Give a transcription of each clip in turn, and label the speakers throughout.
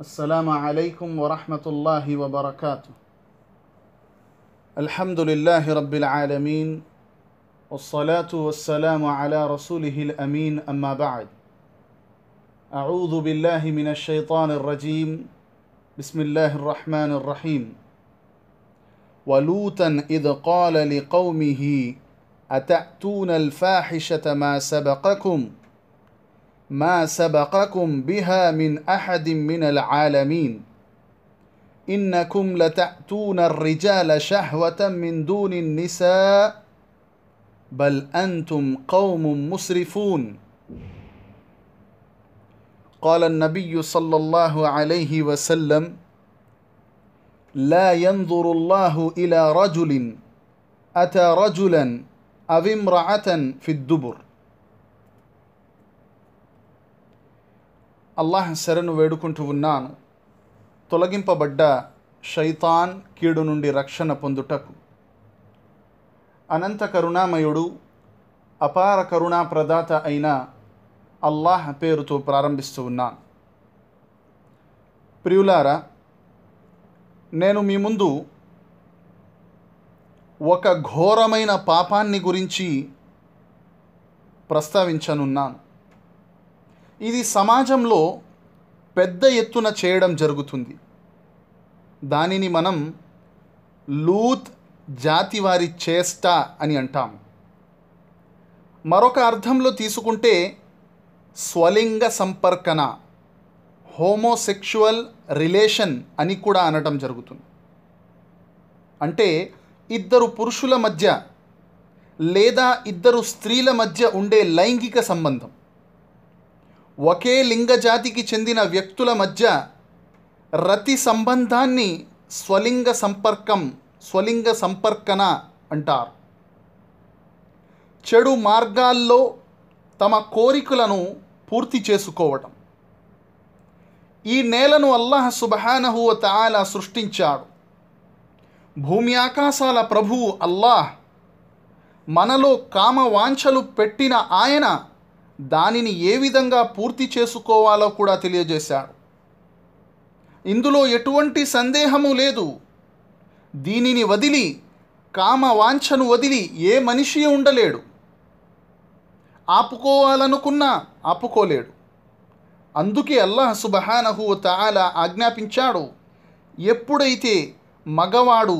Speaker 1: السلام عليكم ورحمة الله وبركاته الحمد لله رب العالمين والصلاة والسلام على رسوله الأمين أما بعد أعوذ بالله من الشيطان الرجيم بسم الله الرحمن الرحيم ولوتا إذ قال لقومه أتأتون الفاحشة ما سبقكم ما سبقكم بها من أحد من العالمين إنكم لتأتون الرجال شهوة من دون النساء بل أنتم قوم مسرفون قال النبي صلى الله عليه وسلم لا ينظر الله إلى رجل أتى رجلا أو امرأة في الدبر అల్లాహ్ శరణు వేడుకుంటూ ఉన్నాను తొలగింపబడ్డ షైతాన్ కీడు నుండి రక్షణ పొందుటకు అనంత కరుణామయుడు అపార కరుణా ప్రదాత అయిన అల్లాహ్ పేరుతో ప్రారంభిస్తూ ఉన్నాను ప్రియులారా నేను మీ ముందు ఒక ఘోరమైన పాపాన్ని గురించి ప్రస్తావించనున్నాను ఇది సమాజంలో పెద్ద ఎత్తున చేయడం జరుగుతుంది దానిని మనం లూత్ జాతివారి చేష్ట అని అంటాం మరొక అర్థంలో తీసుకుంటే స్వలింగ సంపర్కన హోమోసెక్షువల్ రిలేషన్ అని కూడా అనటం జరుగుతుంది అంటే ఇద్దరు పురుషుల మధ్య లేదా ఇద్దరు స్త్రీల మధ్య ఉండే లైంగిక సంబంధం ఒకే లింగ జాతికి చెందిన వ్యక్తుల మధ్య రతి సంబంధాన్ని స్వలింగ సంపర్కం స్వలింగ సంపర్కన అంటారు చెడు మార్గాల్లో తమ కోరికలను పూర్తి చేసుకోవటం ఈ నేలను అల్లాహ్ సుబహానహు తాల సృష్టించాడు భూమి ఆకాశాల ప్రభువు అల్లాహ్ మనలో కామవాంఛలు పెట్టిన ఆయన దానిని ఏ విధంగా పూర్తి చేసుకోవాలో కూడా తెలియజేశాడు ఇందులో ఎటువంటి సందేహము లేదు దీనిని వదిలి కామ వాంఛను వదిలి ఏ మనిషి ఉండలేడు ఆపుకోవాలనుకున్నా ఆపుకోలేడు అందుకే అల్లాహ్ సుబహానహు తాలా ఆజ్ఞాపించాడు ఎప్పుడైతే మగవాడు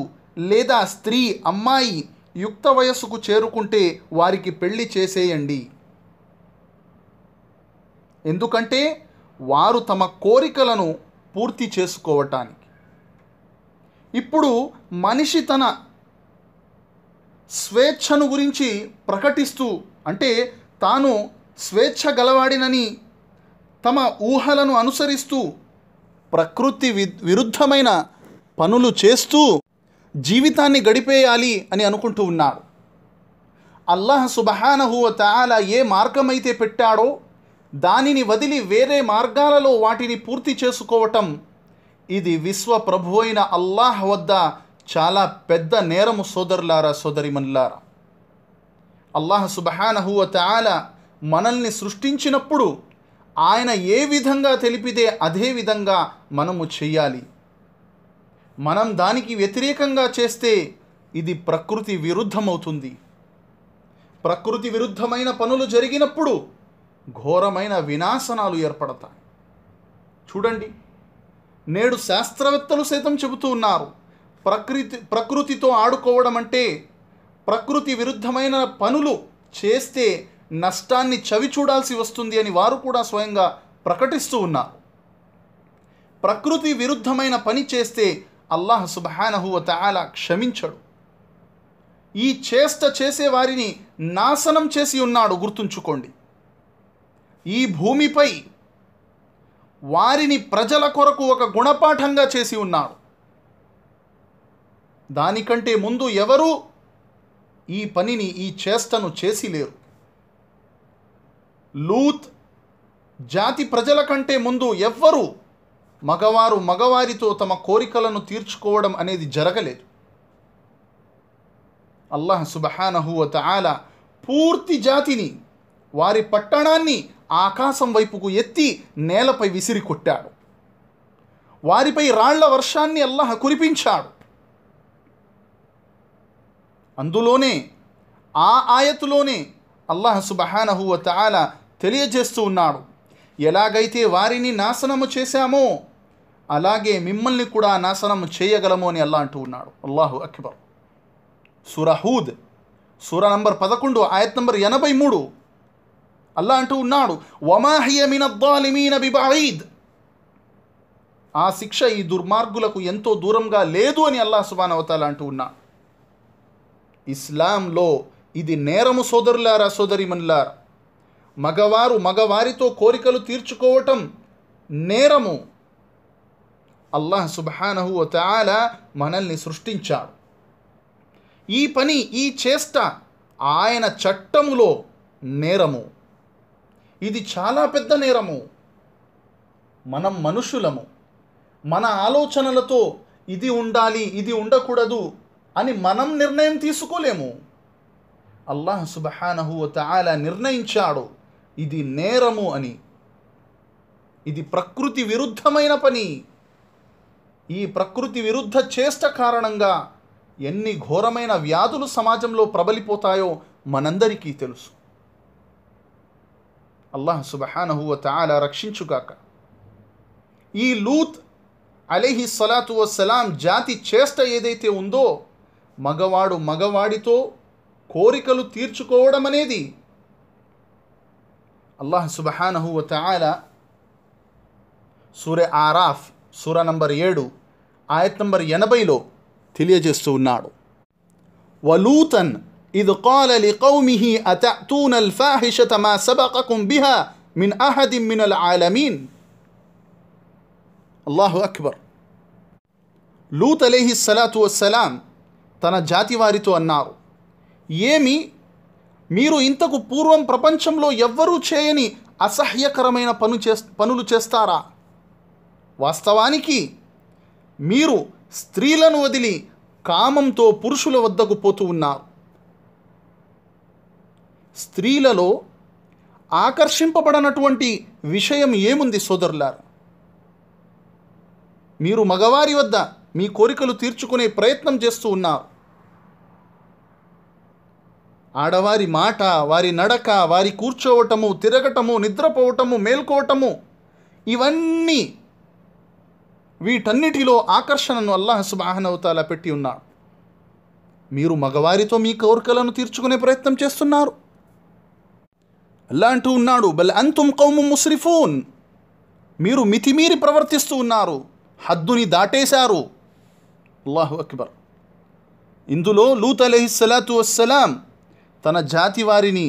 Speaker 1: లేదా స్త్రీ అమ్మాయి యుక్త వయస్సుకు చేరుకుంటే వారికి పెళ్లి చేసేయండి ఎందుకంటే వారు తమ కోరికలను పూర్తి చేసుకోవటానికి ఇప్పుడు మనిషి తన స్వేచ్ఛను గురించి ప్రకటిస్తూ అంటే తాను స్వేచ్ఛ గలవాడినని తమ ఊహలను అనుసరిస్తూ ప్రకృతి విరుద్ధమైన పనులు చేస్తూ జీవితాన్ని గడిపేయాలి అని అనుకుంటూ ఉన్నారు అల్లాహ్ సుబహానహువ తాలా ఏ మార్గమైతే పెట్టాడో దానిని వదిలి వేరే మార్గాలలో వాటిని పూర్తి చేసుకోవటం ఇది విశ్వ ప్రభు అయిన అల్లాహ్ వద్ద చాలా పెద్ద నేరము సోదరులారా సోదరిమన్లారా అల్లాహ్ సుబహానహువ తాల మనల్ని సృష్టించినప్పుడు ఆయన ఏ విధంగా తెలిపితే అదే విధంగా మనము చెయ్యాలి మనం దానికి వ్యతిరేకంగా చేస్తే ఇది ప్రకృతి విరుద్ధమవుతుంది ప్రకృతి విరుద్ధమైన పనులు జరిగినప్పుడు ఘోరమైన వినాశనాలు ఏర్పడతాయి చూడండి నేడు శాస్త్రవేత్తలు సైతం చెబుతూ ఉన్నారు ప్రకృతి ప్రకృతితో ఆడుకోవడం అంటే ప్రకృతి విరుద్ధమైన పనులు చేస్తే నష్టాన్ని చవి చూడాల్సి వస్తుంది అని వారు కూడా స్వయంగా ప్రకటిస్తూ ఉన్నారు ప్రకృతి విరుద్ధమైన పని చేస్తే అల్లాహ సుబహానహువ తాలా క్షమించడు ఈ చేష్ట చేసే వారిని నాశనం చేసి ఉన్నాడు గుర్తుంచుకోండి ఈ భూమిపై వారిని ప్రజల కొరకు ఒక గుణపాఠంగా చేసి ఉన్నారు దానికంటే ముందు ఎవరూ ఈ పనిని ఈ చేష్టను చేసి లేరు లూత్ జాతి ప్రజల కంటే ముందు ఎవ్వరూ మగవారు మగవారితో తమ కోరికలను తీర్చుకోవడం అనేది జరగలేదు అల్లాహ్ సుబహానహువత ఆల పూర్తి జాతిని వారి పట్టణాన్ని ఆకాశం వైపుకు ఎత్తి నేలపై విసిరి కొట్టాడు వారిపై రాళ్ల వర్షాన్ని అల్లహ కురిపించాడు అందులోనే ఆ ఆయతులోనే అల్లాహ సుబహానహువ తాల తెలియజేస్తూ ఉన్నాడు ఎలాగైతే వారిని నాశనము చేశామో అలాగే మిమ్మల్ని కూడా నాశనం చేయగలము అని అల్లా అంటూ ఉన్నాడు అల్లాహు అక్బర్ సురహూద్ సూర నంబర్ పదకొండు ఆయత్ నంబర్ ఎనభై మూడు అల్లా అంటూ ఉన్నాడు వమాహియమినద్దాలిమీన బిబాయిద్ ఆ శిక్ష ఈ దుర్మార్గులకు ఎంతో దూరంగా లేదు అని అల్లా అవతాల అంటూ ఉన్నా ఇస్లాంలో ఇది నేరము సోదరులారా సోదరిమన్లార్ మగవారు మగవారితో కోరికలు తీర్చుకోవటం నేరము అల్లాహ్ సుబహానహు తాల మనల్ని సృష్టించాడు ఈ పని ఈ చేష్ట ఆయన చట్టములో నేరము ఇది చాలా పెద్ద నేరము మనం మనుషులము మన ఆలోచనలతో ఇది ఉండాలి ఇది ఉండకూడదు అని మనం నిర్ణయం తీసుకోలేము అల్లాహ్ సుబహానహు తాలా నిర్ణయించాడు ఇది నేరము అని ఇది ప్రకృతి విరుద్ధమైన పని ఈ ప్రకృతి విరుద్ధ చేష్ట కారణంగా ఎన్ని ఘోరమైన వ్యాధులు సమాజంలో ప్రబలిపోతాయో మనందరికీ తెలుసు అల్లాహ్ సుబహానహువ తాలా రక్షించుగాక ఈ లూత్ అలైహి సలాతు సలాం జాతి చేష్ట ఏదైతే ఉందో మగవాడు మగవాడితో కోరికలు తీర్చుకోవడం అనేది అల్లాహ్ సుబహానహు తాలా సూర్య ఆరాఫ్ సూర నంబర్ ఏడు ఆయత్ నంబర్ ఎనభైలో తెలియజేస్తూ ఉన్నాడు వలూతన్ إذ قال لقومه أتأتون الفاحشة ما سبقكم بها من أحد من العالمين అల్లాహు అక్బర్ లూత్ అలేహి సలాతు వస్సలాం తన జాతి వారితో అన్నారు ఏమి మీరు ఇంతకు పూర్వం ప్రపంచంలో ఎవ్వరూ చేయని అసహ్యకరమైన పను చే పనులు చేస్తారా వాస్తవానికి మీరు స్త్రీలను వదిలి కామంతో పురుషుల వద్దకు పోతూ ఉన్నారు స్త్రీలలో ఆకర్షింపబడనటువంటి విషయం ఏముంది సోదరులారు మీరు మగవారి వద్ద మీ కోరికలు తీర్చుకునే ప్రయత్నం చేస్తూ ఉన్నారు ఆడవారి మాట వారి నడక వారి కూర్చోవటము తిరగటము నిద్రపోవటము మేల్కోవటము ఇవన్నీ వీటన్నిటిలో ఆకర్షణను అల్లాహ సుబాహనవతాల పెట్టి ఉన్నాడు మీరు మగవారితో మీ కోరికలను తీర్చుకునే ప్రయత్నం చేస్తున్నారు అల్లా అంటూ ఉన్నాడు బల్ అంతుం కౌము ముస్రిఫూన్ మీరు మితిమీరి ప్రవర్తిస్తూ ఉన్నారు హద్దుని దాటేశారు అల్లాహు అక్బర్ ఇందులో లూత్ సలాతు వస్సలాం తన జాతి వారిని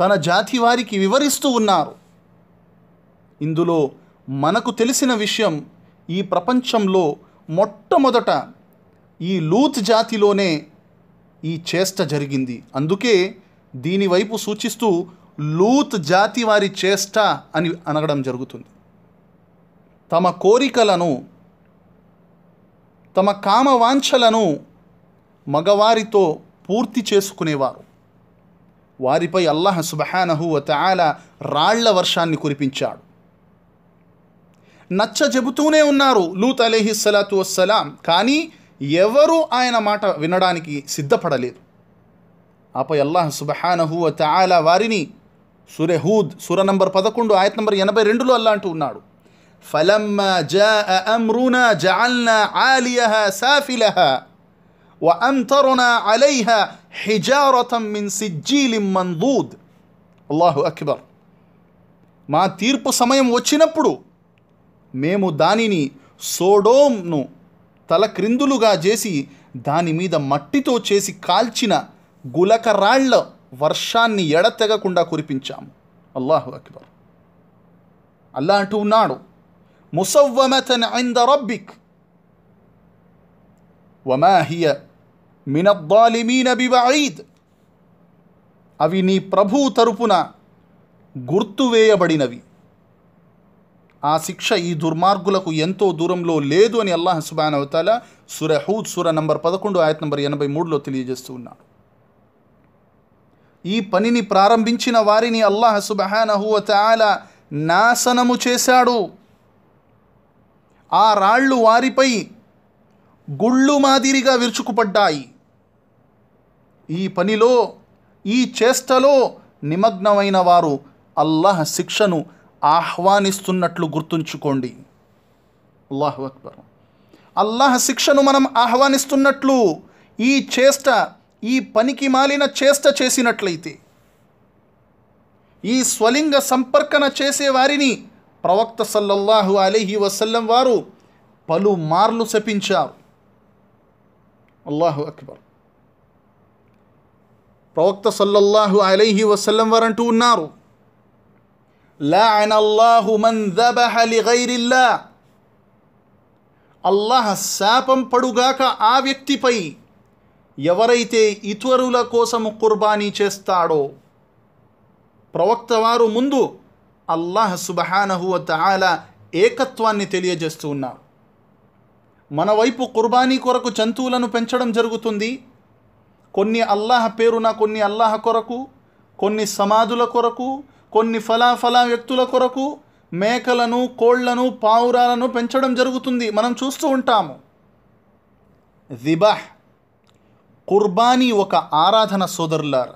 Speaker 1: తన జాతి వారికి వివరిస్తూ ఉన్నారు ఇందులో మనకు తెలిసిన విషయం ఈ ప్రపంచంలో మొట్టమొదట ఈ లూత్ జాతిలోనే ఈ చేష్ట జరిగింది అందుకే దీనివైపు సూచిస్తూ లూత్ జాతి వారి చేష్ట అని అనగడం జరుగుతుంది తమ కోరికలను తమ కామవాంఛలను మగవారితో పూర్తి చేసుకునేవారు వారిపై అల్లాహ్ సుబహానహు తాల రాళ్ల వర్షాన్ని కురిపించాడు నచ్చ చెబుతూనే ఉన్నారు లూత్ అలీహి సలాతు వస్సలాం కానీ ఎవరూ ఆయన మాట వినడానికి సిద్ధపడలేదు ఆపై అల్లాహ్ సుబహానహు తాల వారిని సురెహూద్ సుర నంబర్ పదకొండు ఆయత్ నంబర్ ఎనభై రెండులో అల్లా అంటూ ఉన్నాడు ఫలమ్మ జ అమ్రునా జఅల్నా ఆలియహ సాఫిలహ వ అంతరునా అలైహ హిజారతం మిన్ సిజ్జీలిం మందూద్ అల్లాహు అక్బర్ మా తీర్పు సమయం వచ్చినప్పుడు మేము దానిని సోడోమ్ను తల క్రిందులుగా చేసి దాని మీద మట్టితో చేసి కాల్చిన గులకరాళ్ళ వర్షాన్ని ఎడతెగకుండా కురిపించాము అల్లాహు అక్బర్ అల్లా అంటూ ఉన్నాడు ముసవ్వమతన్ ద రబ్బిక్ వమాహియ మినబ్బాలిమీన బిబయీద్ అవి నీ ప్రభువు తరపున గుర్తువేయబడినవి ఆ శిక్ష ఈ దుర్మార్గులకు ఎంతో దూరంలో లేదు అని అల్లాహ సుబాన్ అవతాల సుర హూద్ సుర నంబర్ పదకొండు ఆయత్ నంబర్ ఎనభై మూడులో తెలియజేస్తూ ఉన్నాడు ఈ పనిని ప్రారంభించిన వారిని అల్లాహ్ సుబహానహువ నాశనము చేశాడు ఆ రాళ్ళు వారిపై గుళ్ళు మాదిరిగా విరుచుకుపడ్డాయి ఈ పనిలో ఈ చేష్టలో నిమగ్నమైన వారు అల్లాహ్ శిక్షను ఆహ్వానిస్తున్నట్లు గుర్తుంచుకోండి అల్లాహ్ అక్బర్ అల్లాహ్ శిక్షను మనం ఆహ్వానిస్తున్నట్లు ఈ చేష్ట ఈ పనికి మాలిన చేష్ట చేసినట్లయితే ఈ స్వలింగ సంపర్కన చేసే వారిని ప్రవక్త సల్లల్లాహు అలీహి వసల్లం వారు పలుమార్లు శపించారు అల్లాహు అక్బర్ ప్రవక్త సల్లల్లాహు అలైహి వసల్లం వారు అంటూ ఉన్నారు అల్లాహ్ శాపం పడుగాక ఆ వ్యక్తిపై ఎవరైతే ఇతరుల కోసము కుర్బానీ చేస్తాడో ప్రవక్త వారు ముందు అల్లాహ్ సుబహానహువ ఆల ఏకత్వాన్ని తెలియజేస్తూ ఉన్నారు మన వైపు కుర్బానీ కొరకు జంతువులను పెంచడం జరుగుతుంది కొన్ని అల్లాహ్ పేరున కొన్ని అల్లాహ్ కొరకు కొన్ని సమాధుల కొరకు కొన్ని ఫలా ఫలా వ్యక్తుల కొరకు మేకలను కోళ్లను పావురాలను పెంచడం జరుగుతుంది మనం చూస్తూ ఉంటాము దిబాహ్ కుర్బానీ ఒక ఆరాధన సోదరులార్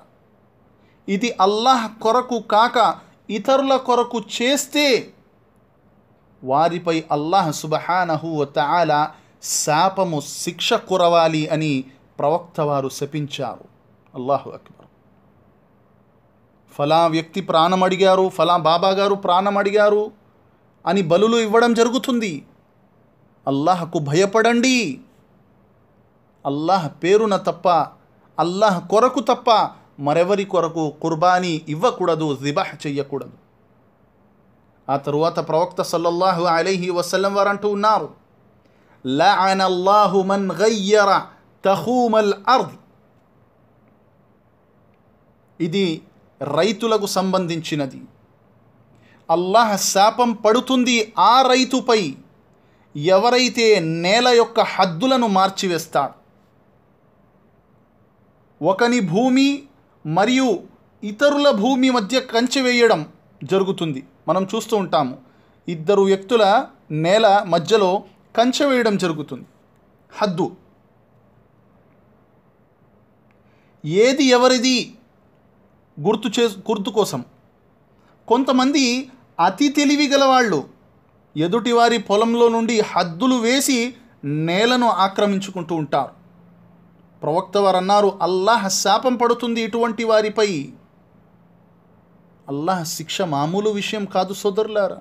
Speaker 1: ఇది అల్లాహ్ కొరకు కాక ఇతరుల కొరకు చేస్తే వారిపై అల్లాహ్ సుబహానహు తాల శాపము శిక్ష కురవాలి అని ప్రవక్త వారు శపించారు అల్లాహు అక్బర్ ఫలా వ్యక్తి ప్రాణం అడిగారు ఫలా బాబా గారు ప్రాణం అడిగారు అని బలులు ఇవ్వడం జరుగుతుంది అల్లాహకు భయపడండి అల్లాహ్ పేరున తప్ప అల్లాహ్ కొరకు తప్ప మరెవరి కొరకు కుర్బానీ ఇవ్వకూడదు జిబాహ్ చెయ్యకూడదు ఆ తరువాత ప్రవక్త సల్లల్లాహు అలైహి వసల్లం వారు అంటూ ఉన్నారు లఅనల్లాహు మన్ గయ్యర తహూమల్ అర్ద్ ఇది రైతులకు సంబంధించినది అల్లాహ్ శాపం పడుతుంది ఆ రైతుపై ఎవరైతే నేల యొక్క హద్దులను మార్చివేస్తాడు ఒకని భూమి మరియు ఇతరుల భూమి మధ్య కంచె వేయడం జరుగుతుంది మనం చూస్తూ ఉంటాము ఇద్దరు వ్యక్తుల నేల మధ్యలో కంచె వేయడం జరుగుతుంది హద్దు ఏది ఎవరిది గుర్తు చే గుర్తు కోసం కొంతమంది అతి తెలివి గలవాళ్ళు ఎదుటివారి పొలంలో నుండి హద్దులు వేసి నేలను ఆక్రమించుకుంటూ ఉంటారు ప్రవక్త అన్నారు అల్లాహ్ శాపం పడుతుంది ఇటువంటి వారిపై అల్లాహ్ శిక్ష మామూలు విషయం కాదు సోదరులారా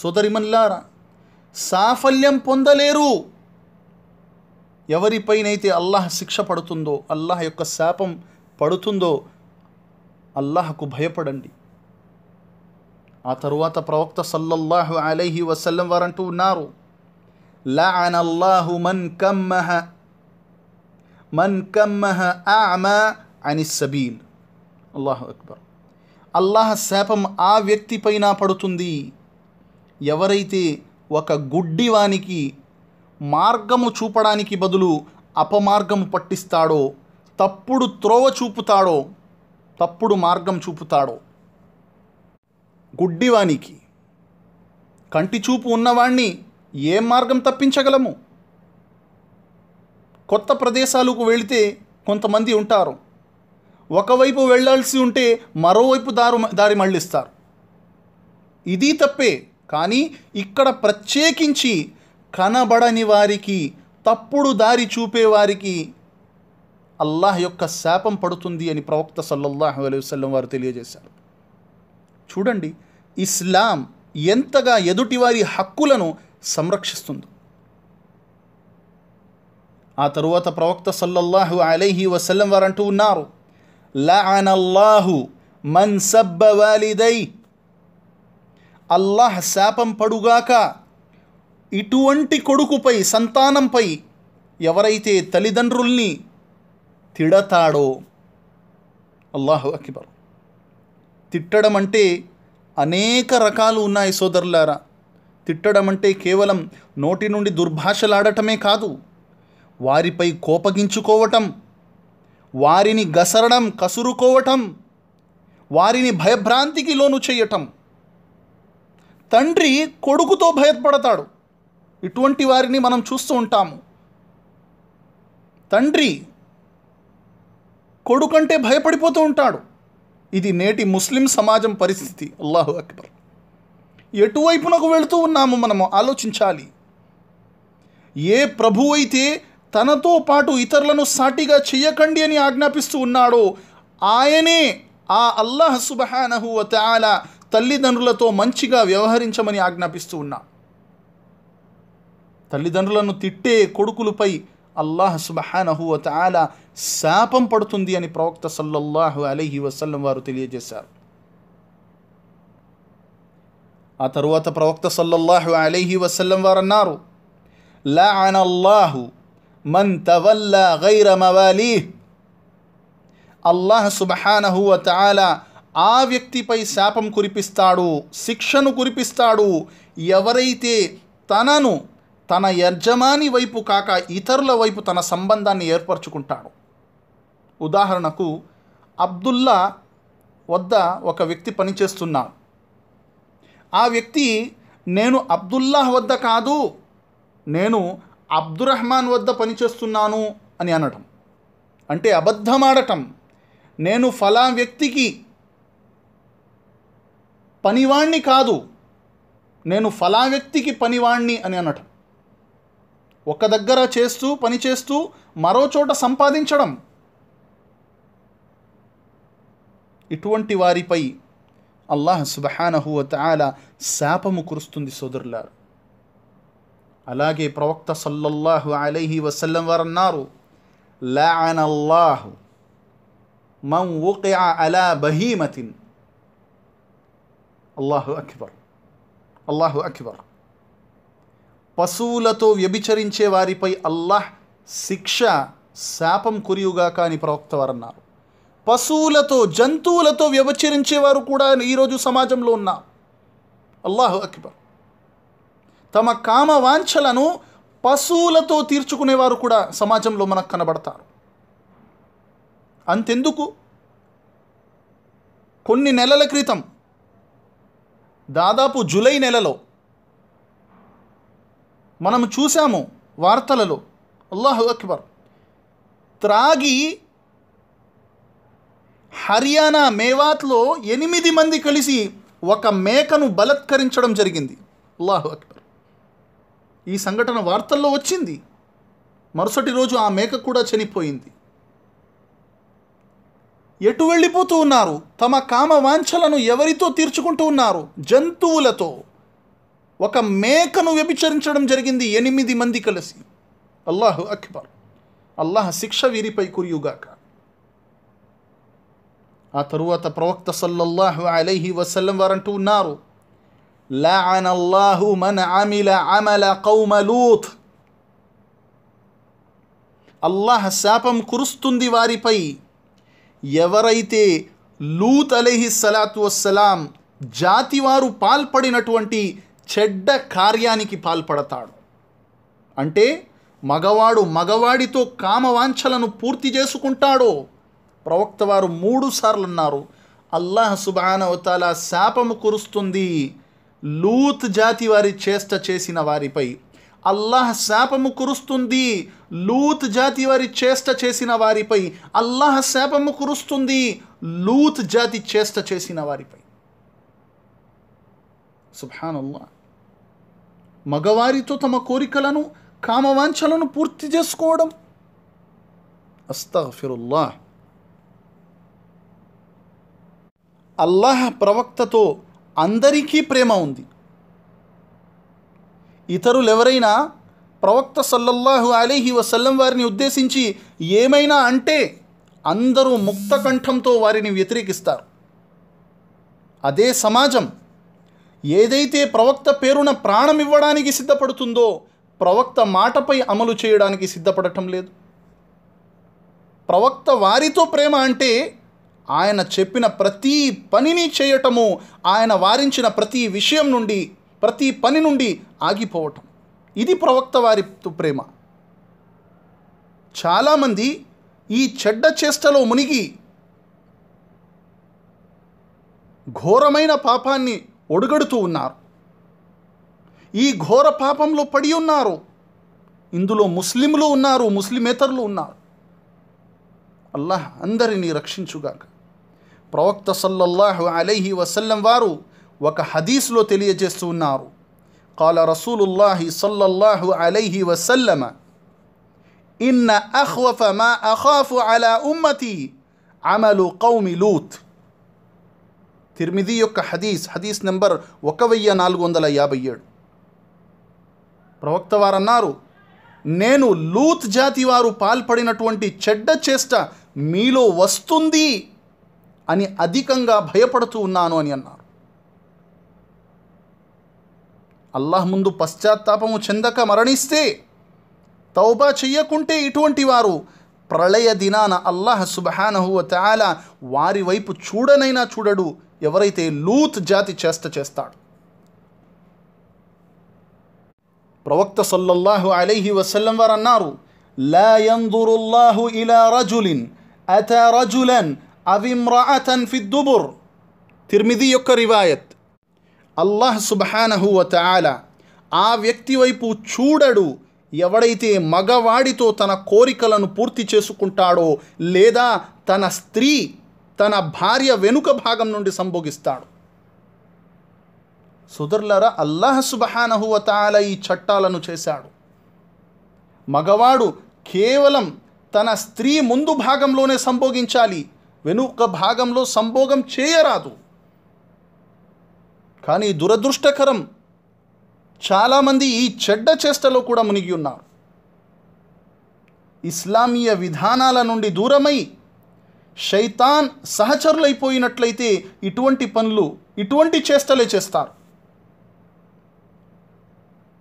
Speaker 1: సోదరిమన్లారా సాఫల్యం పొందలేరు ఎవరిపైనైతే అల్లాహ్ శిక్ష పడుతుందో అల్లాహ్ యొక్క శాపం పడుతుందో అల్లాహకు భయపడండి ఆ తరువాత ప్రవక్త సల్లల్లాహు అలైహి వసల్లం వారంటూ ఉన్నారు లా అనల్లాహు మన్ కమ్మహ మన్ కమ్మహ ఆమా అని సబీల్ అల్లాహ్ అక్బర్ అల్లాహ శాపం ఆ వ్యక్తి పైన పడుతుంది ఎవరైతే ఒక గుడ్డివానికి మార్గము చూపడానికి బదులు అపమార్గము పట్టిస్తాడో తప్పుడు త్రోవ చూపుతాడో తప్పుడు మార్గం చూపుతాడో గుడ్డివానికి కంటి చూపు ఉన్నవాణ్ణి ఏ మార్గం తప్పించగలము కొత్త ప్రదేశాలకు వెళితే కొంతమంది ఉంటారు ఒకవైపు వెళ్ళాల్సి ఉంటే మరోవైపు దారు దారి మళ్ళిస్తారు ఇది తప్పే కానీ ఇక్కడ ప్రత్యేకించి కనబడని వారికి తప్పుడు దారి చూపేవారికి అల్లాహ్ యొక్క శాపం పడుతుంది అని ప్రవక్త సల్లల్లాహు అలై వసల్లం వారు తెలియజేశారు చూడండి ఇస్లాం ఎంతగా ఎదుటివారి హక్కులను సంరక్షిస్తుంది ఆ తరువాత ప్రవక్త సల్లల్లాహు అలైహి వసల్లం వారంటూ ఉన్నారు లఅనల్లాహు మన్ సబ్బ వాలిదై అల్లాహ్ శాపం పడుగాక ఇటువంటి కొడుకుపై సంతానంపై ఎవరైతే తల్లిదండ్రుల్ని తిడతాడో అల్లాహు అకిబర్ తిట్టడం అంటే అనేక రకాలు ఉన్నాయి సోదరులారా తిట్టడం అంటే కేవలం నోటి నుండి దుర్భాషలాడటమే కాదు వారిపై కోపగించుకోవటం వారిని గసరడం కసురుకోవటం వారిని భయభ్రాంతికి లోను చేయటం తండ్రి కొడుకుతో భయపడతాడు ఇటువంటి వారిని మనం చూస్తూ ఉంటాము తండ్రి కొడుకంటే భయపడిపోతూ ఉంటాడు ఇది నేటి ముస్లిం సమాజం పరిస్థితి అల్లాహు అక్బర్ ఎటువైపునకు వెళుతూ ఉన్నాము మనము ఆలోచించాలి ఏ ప్రభు అయితే తనతో పాటు ఇతరులను సాటిగా చెయ్యకండి అని ఆజ్ఞాపిస్తూ ఉన్నాడో ఆయనే ఆ అల్లాహ్ సుబహానహు తాల తల్లిదండ్రులతో మంచిగా వ్యవహరించమని ఆజ్ఞాపిస్తూ ఉన్నా తల్లిదండ్రులను తిట్టే కొడుకులపై అల్లాహ సుబహానహు తాల శాపం పడుతుంది అని ప్రవక్త సల్లల్లాహు అలీహి వసల్లం వారు తెలియజేశారు ఆ తరువాత ప్రవక్త సల్లల్లాహు అలీహి వసల్లం వారు అన్నారు లా అన్ అల్లాహు మన్ తవల్లా గైర మవాలీ అల్లాహ్ సుబహానహువ తాలా ఆ వ్యక్తిపై శాపం కురిపిస్తాడు శిక్షను కురిపిస్తాడు ఎవరైతే తనను తన యజమాని వైపు కాక ఇతరుల వైపు తన సంబంధాన్ని ఏర్పరచుకుంటాడు ఉదాహరణకు అబ్దుల్లా వద్ద ఒక వ్యక్తి పనిచేస్తున్నాడు ఆ వ్యక్తి నేను అబ్దుల్లాహ్ వద్ద కాదు నేను అబ్దురహ్మాన్ వద్ద పనిచేస్తున్నాను అని అనటం అంటే అబద్ధమాడటం నేను ఫలా వ్యక్తికి పనివాణ్ణి కాదు నేను ఫలా వ్యక్తికి పనివాణ్ణి అని అనటం ఒక దగ్గర చేస్తూ పని చేస్తూ మరో చోట సంపాదించడం ఇటువంటి వారిపై అల్లాహ సుబహానహు తాల శాపము కురుస్తుంది సోదరులారు అలాగే ప్రవక్త సల్లల్లాహు అలైహి వసల్లం వారు అన్నారు లానల్లాహు మం ఊకియా అలా బహీమతిన్ అల్లాహు అక్బర్ అల్లాహు అక్బర్ పశువులతో వ్యభిచరించే వారిపై అల్లాహ్ శిక్ష శాపం కురియుగా కాని ప్రవక్త వారన్నారు పశువులతో జంతువులతో వ్యభిచరించేవారు కూడా ఈరోజు సమాజంలో ఉన్నారు అల్లాహు అక్బర్ తమ కామ వాంఛలను పశువులతో తీర్చుకునేవారు కూడా సమాజంలో మనకు కనబడతారు అంతెందుకు కొన్ని నెలల క్రితం దాదాపు జూలై నెలలో మనం చూసాము వార్తలలో అల్లాహ్ అక్బర్ త్రాగి హర్యానా మేవాత్లో ఎనిమిది మంది కలిసి ఒక మేకను బలత్కరించడం జరిగింది అల్లాహు అక్బర్ ఈ సంఘటన వార్తల్లో వచ్చింది మరుసటి రోజు ఆ మేక కూడా చనిపోయింది ఎటు వెళ్ళిపోతూ ఉన్నారు తమ కామ వాంఛలను ఎవరితో తీర్చుకుంటూ ఉన్నారు జంతువులతో ఒక మేకను వ్యభిచరించడం జరిగింది ఎనిమిది మంది కలిసి అల్లాహ్ అక్బర్ అల్లాహ శిక్ష వీరిపై కురియుగాక ఆ తరువాత ప్రవక్త సల్లల్లాహు అలైహి వసల్లం వారంటూ ఉన్నారు لعن الله من عمل عمل قوم లూత్ అల్లాహ్ శాపం కురుస్తుంది వారిపై ఎవరైతే లూత్ అలీహి సలాతు వస్సలాం జాతివారు పాల్పడినటువంటి చెడ్డ కార్యానికి పాల్పడతాడు అంటే మగవాడు మగవాడితో కామవాంఛలను పూర్తి చేసుకుంటాడో ప్రవక్త వారు మూడు సార్లు అన్నారు అల్లాహ్ సుబానవతాల శాపము కురుస్తుంది లూత్ జాతి వారి చేష్ట చేసిన వారిపై అల్లాహ్ శాపము కురుస్తుంది లూత్ జాతి వారి చేష్ట చేసిన వారిపై అల్లాహ్ శాపము కురుస్తుంది లూత్ జాతి చేష్ట చేసిన వారిపై సుభానల్లా మగవారితో తమ కోరికలను కామవాంఛలను పూర్తి చేసుకోవడం అస్తఫిరుల్లా అల్లాహ్ ప్రవక్తతో అందరికీ ప్రేమ ఉంది ఇతరులు ఎవరైనా ప్రవక్త సల్లల్లాహు అలీహి వసల్లం వారిని ఉద్దేశించి ఏమైనా అంటే అందరూ ముక్త కంఠంతో వారిని వ్యతిరేకిస్తారు అదే సమాజం ఏదైతే ప్రవక్త పేరున ప్రాణం ఇవ్వడానికి సిద్ధపడుతుందో ప్రవక్త మాటపై అమలు చేయడానికి సిద్ధపడటం లేదు ప్రవక్త వారితో ప్రేమ అంటే ఆయన చెప్పిన ప్రతి పనిని చేయటము ఆయన వారించిన ప్రతి విషయం నుండి ప్రతి పని నుండి ఆగిపోవటం ఇది ప్రవక్త వారి ప్రేమ చాలామంది ఈ చెడ్డ చేష్టలో మునిగి ఘోరమైన పాపాన్ని ఒడుగడుతూ ఉన్నారు ఈ ఘోర పాపంలో పడి ఉన్నారు ఇందులో ముస్లింలు ఉన్నారు ముస్లిమేతరులు ఉన్నారు అల్లాహ్ అందరినీ రక్షించుగాక ప్రవక్త సల్లల్లాహు అలైహి వసల్లం వారు ఒక హదీస్లో తెలియజేస్తూ ఉన్నారు కాల రసూలుల్లాహి సల్లల్లాహు అలైహి వసల్లమ ఇన్న అహ్వఫ మా అఖాఫు అలా ఉమ్మతి అమలు కౌమి లూత్ తిర్మిది యొక్క హదీస్ హదీస్ నెంబర్ ఒక వెయ్యి నాలుగు వందల యాభై ఏడు ప్రవక్త వారన్నారు నేను లూత్ జాతి వారు పాల్పడినటువంటి చెడ్డ చేష్ట మీలో వస్తుంది అని అధికంగా భయపడుతూ ఉన్నాను అని అన్నారు అల్లాహ్ ముందు పశ్చాత్తాపము చెందక మరణిస్తే తౌబా చెయ్యకుంటే ఇటువంటి వారు ప్రళయ దినాన అల్లాహ్ సుబహానహు వారి వైపు చూడనైనా చూడడు ఎవరైతే లూత్ జాతి చేస్త చేస్తాడు ప్రవక్త సల్లల్లాహు అలైహి వసల్లం వారు అన్నారు లా యందురుల్లాహు ఇలా రజులిన్ رجل రజులన్ అవిమ్రాతన్ ఫిద్దుబుర్ తిర్మిది యొక్క రివాయత్ అల్లాహ్ సుబహానహు వతాల ఆ వ్యక్తి వైపు చూడడు ఎవడైతే మగవాడితో తన కోరికలను పూర్తి చేసుకుంటాడో లేదా తన స్త్రీ తన భార్య వెనుక భాగం నుండి సంభోగిస్తాడు సుదర్లరా అల్లాహ్ సుబహానహువతాల ఈ చట్టాలను చేశాడు మగవాడు కేవలం తన స్త్రీ ముందు భాగంలోనే సంభోగించాలి వెనుక భాగంలో సంభోగం చేయరాదు కానీ దురదృష్టకరం చాలామంది ఈ చెడ్డ చేష్టలో కూడా మునిగి ఉన్నారు ఇస్లామీయ విధానాల నుండి దూరమై శైతాన్ సహచరులైపోయినట్లయితే ఇటువంటి పనులు ఇటువంటి చేష్టలే చేస్తారు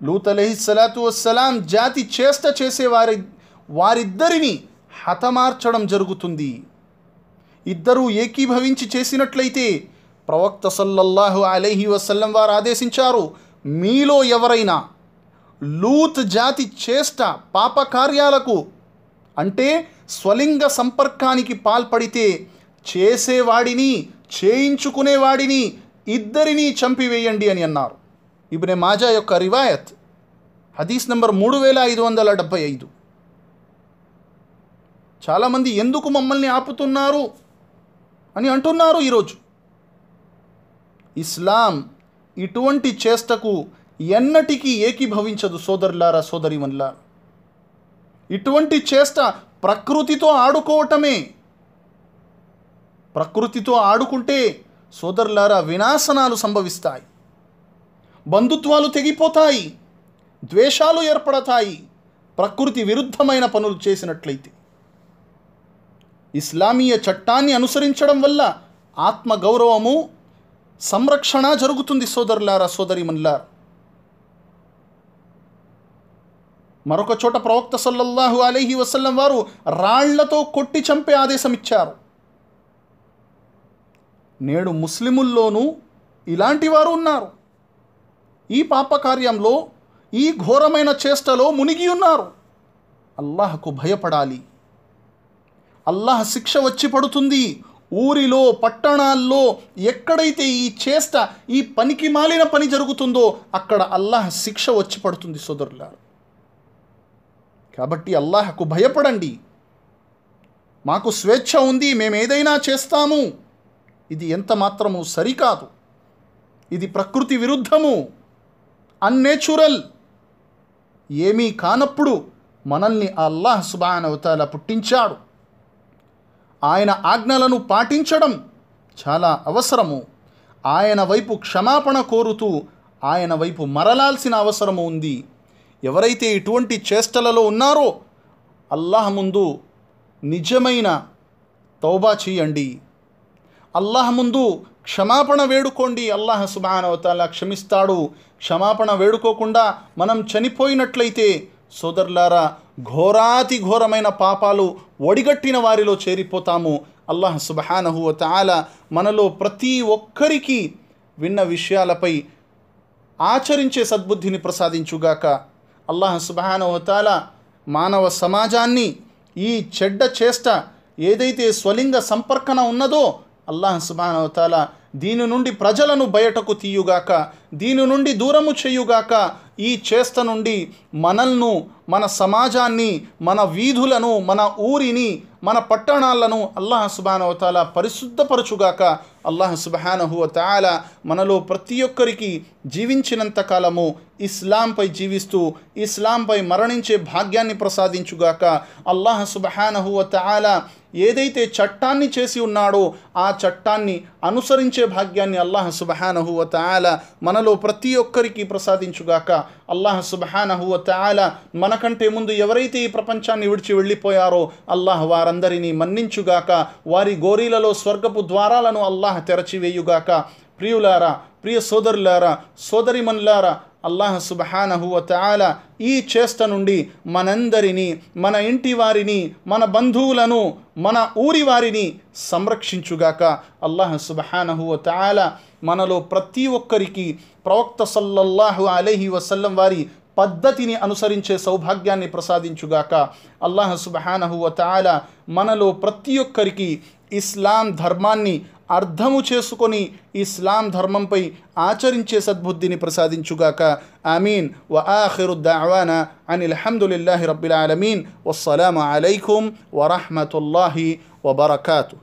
Speaker 1: లూత్ అలహి సలాతు వస్సలాం జాతి చేష్ట చేసే వారి వారిద్దరిని హతమార్చడం జరుగుతుంది ఇద్దరూ ఏకీభవించి చేసినట్లయితే ప్రవక్త సల్లల్లాహు అలైహి వసల్లం వారు ఆదేశించారు మీలో ఎవరైనా లూత్ జాతి చేష్ట పాపకార్యాలకు అంటే స్వలింగ సంపర్కానికి పాల్పడితే చేసేవాడిని చేయించుకునేవాడిని ఇద్దరినీ చంపివేయండి అని అన్నారు ఇబ్నే మాజా యొక్క రివాయత్ హదీస్ నెంబర్ మూడు వేల ఐదు వందల డెబ్భై ఐదు చాలామంది ఎందుకు మమ్మల్ని ఆపుతున్నారు అని అంటున్నారు ఈరోజు ఇస్లాం ఇటువంటి చేష్టకు ఎన్నటికీ ఏకీభవించదు సోదరులారా సోదరిమన్లా ఇటువంటి చేష్ట ప్రకృతితో ఆడుకోవటమే ప్రకృతితో ఆడుకుంటే సోదరులారా వినాశనాలు సంభవిస్తాయి బంధుత్వాలు తెగిపోతాయి ద్వేషాలు ఏర్పడతాయి ప్రకృతి విరుద్ధమైన పనులు చేసినట్లయితే ఇస్లామీయ చట్టాన్ని అనుసరించడం వల్ల ఆత్మగౌరవము సంరక్షణ జరుగుతుంది సోదరులారా సోదరిమన్లారా మరొక చోట ప్రవక్త సల్లల్లాహు అలీహి వసల్లం వారు రాళ్లతో కొట్టి చంపే ఆదేశం ఇచ్చారు నేడు ముస్లిముల్లోనూ ఇలాంటి వారు ఉన్నారు ఈ పాపకార్యంలో ఈ ఘోరమైన చేష్టలో మునిగి ఉన్నారు అల్లాహకు భయపడాలి అల్లాహ్ శిక్ష వచ్చి పడుతుంది ఊరిలో పట్టణాల్లో ఎక్కడైతే ఈ చేష్ట ఈ పనికి మాలిన పని జరుగుతుందో అక్కడ అల్లాహ్ శిక్ష వచ్చి పడుతుంది సోదరులారు కాబట్టి అల్లాహకు భయపడండి మాకు స్వేచ్ఛ ఉంది మేము ఏదైనా చేస్తాము ఇది ఎంత మాత్రము సరికాదు ఇది ప్రకృతి విరుద్ధము అన్నేచురల్ ఏమీ కానప్పుడు మనల్ని అల్లాహ్ సుబాన్ అవతాల పుట్టించాడు ఆయన ఆజ్ఞలను పాటించడం చాలా అవసరము ఆయన వైపు క్షమాపణ కోరుతూ ఆయన వైపు మరలాల్సిన అవసరము ఉంది ఎవరైతే ఇటువంటి చేష్టలలో ఉన్నారో అల్లాహ్ ముందు నిజమైన తౌబా చేయండి అల్లాహ్ ముందు క్షమాపణ వేడుకోండి అల్లాహ్ సుబానవతాల క్షమిస్తాడు క్షమాపణ వేడుకోకుండా మనం చనిపోయినట్లయితే సోదరులారా ఘోరాతి ఘోరమైన పాపాలు ఒడిగట్టిన వారిలో చేరిపోతాము అల్లాహ్ సుబహానహు మనలో ప్రతి ఒక్కరికి విన్న విషయాలపై ఆచరించే సద్బుద్ధిని ప్రసాదించుగాక అల్లాహ్ సుబహానహుతాల మానవ సమాజాన్ని ఈ చెడ్డ చేష్ట ఏదైతే స్వలింగ సంపర్కన ఉన్నదో అల్లాహ్ సుబహానహుతాల దీని నుండి ప్రజలను బయటకు తీయుగాక దీని నుండి దూరము చేయుగాక ఈ చేస్త నుండి మనల్ను మన సమాజాన్ని మన వీధులను మన ఊరిని మన పట్టణాలను అల్లాహ సుబానవతాల పరిశుద్ధపరచుగాక అల్లాహ సుబానహువతాల మనలో ప్రతి ఒక్కరికి జీవించినంత కాలము ఇస్లాంపై జీవిస్తూ ఇస్లాంపై మరణించే భాగ్యాన్ని ప్రసాదించుగాక అల్లాహ సుబానహువతాల ఏదైతే చట్టాన్ని చేసి ఉన్నాడో ఆ చట్టాన్ని అనుసరించే భాగ్యాన్ని అల్లాహ సుబహానహువ తాల మనలో ప్రతి ఒక్కరికి ప్రసాదించుగాక అల్లాహ సుబహానహువ తాల మనకంటే ముందు ఎవరైతే ఈ ప్రపంచాన్ని విడిచి వెళ్ళిపోయారో అల్లాహ్ వారందరినీ మన్నించుగాక వారి గోరీలలో స్వర్గపు ద్వారాలను అల్లాహ్ తెరచివేయుగాక ప్రియులారా ప్రియ సోదరులారా సోదరిమన్లారా అల్లాహ సుబహానహువతాల ఈ చేష్ట నుండి మనందరినీ మన ఇంటి వారిని మన బంధువులను మన ఊరి వారిని సంరక్షించుగాక అల్లాహ సుబహానహువతాల మనలో ప్రతి ఒక్కరికి ప్రవక్త సల్లల్లాహు అలహి వసల్లం వారి పద్ధతిని అనుసరించే సౌభాగ్యాన్ని ప్రసాదించుగాక అల్లాహ సుబహానహువతాల మనలో ప్రతి ఒక్కరికి ఇస్లాం ధర్మాన్ని అర్థము చేసుకొని ఇస్లాం ధర్మంపై ఆచరించే సద్బుద్ధిని ప్రసాదించుగాక ఆమీన్ వ ఆఖిరు దావానా అని అల్హమ్దుల్లాహి రబ్బిల్ ఆలమీన్ వస్సలాము అలైకుం వరహమతుల్లాహి వబర్కాతు